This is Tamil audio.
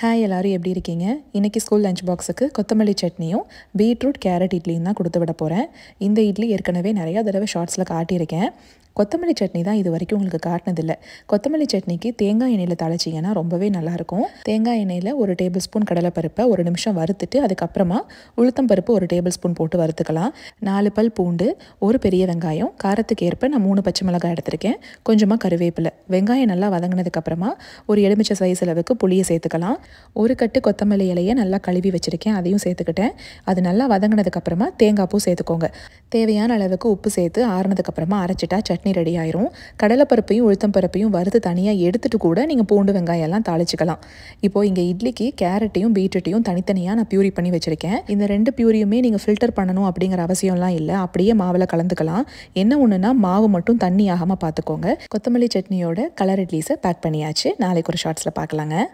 ஹாய் எல்லோரும் எப்படி இருக்கீங்க இன்றைக்கி ஸ்கூல் லஞ்ச் பாக்ஸுக்கு கொத்தமல்லி சட்னியும் பீட்ரூட் கேரட் இட்லியும் தான் கொடுத்து விட போகிறேன் இந்த இட்லி ஏற்கனவே நிறையா தடவை ஷார்ட்ஸில் காட்டியிருக்கேன் கொத்தமல்லி சட்னி தான் இது வரைக்கும் உங்களுக்கு காட்டினதில்லை கொத்தமல்லி சட்னிக்கு தேங்காய் எண்ணெயில் தாளிச்சிங்கன்னா ரொம்பவே நல்லாயிருக்கும் தேங்காய் எண்ணெயில் ஒரு டேபிள் ஸ்பூன் கடலைப்பருப்பை ஒரு நிமிஷம் வறுத்துட்டு அதுக்கப்புறமா உளுத்தம் பருப்பு ஒரு டேபிள் ஸ்பூன் போட்டு வறுத்துக்கலாம் நாலு பல் பூண்டு ஒரு பெரிய வெங்காயம் காரத்துக்கு ஏற்ப நான் மூணு பச்சை மிளகாய் எடுத்திருக்கேன் கொஞ்சமாக கருவேப்பிலை வெங்காயம் நல்லா வதங்கினதுக்கப்புறமா ஒரு எலுமிச்சை சைஸ் அளவுக்கு புளியை சேர்த்துக்கலாம் ஒரு கட்டு கொத்தமல்லி இலையை நல்லா கழுவி வச்சுருக்கேன் அதையும் சேர்த்துக்கிட்டேன் அது நல்லா வதங்கினதுக்கப்புறமா தேங்காய் பூ சேர்த்துக்கோங்க தேவையான அளவுக்கு உப்பு சேர்த்து ஆறுனதுக்கப்புறமா அரைச்சிட்டா சட்னி சட்னி ரெடி ஆயிரும் கடலைப்பருப்பையும் உளுத்தம் பருப்பையும் வறுத்து தனியாக எடுத்துகிட்டு கூட நீங்கள் பூண்டு வெங்காயம் எல்லாம் தாளிச்சிக்கலாம் இப்போ இங்கே இட்லிக்கு கேரட்டையும் பீட்ரூட்டையும் தனித்தனியாக நான் பியூரி பண்ணி வச்சுருக்கேன் இந்த ரெண்டு பியூரியுமே நீங்கள் ஃபில்டர் பண்ணணும் அப்படிங்கிற அவசியம்லாம் இல்லை அப்படியே மாவில் கலந்துக்கலாம் என்ன ஒன்றுனா மாவு மட்டும் தண்ணி ஆகாமல் பார்த்துக்கோங்க கொத்தமல்லி சட்னியோட கலர் இட்லீஸை பேக் பண்ணியாச்சு நாளைக்கு ஒரு ஷார்ட்ஸில் பார்க்கலாங்க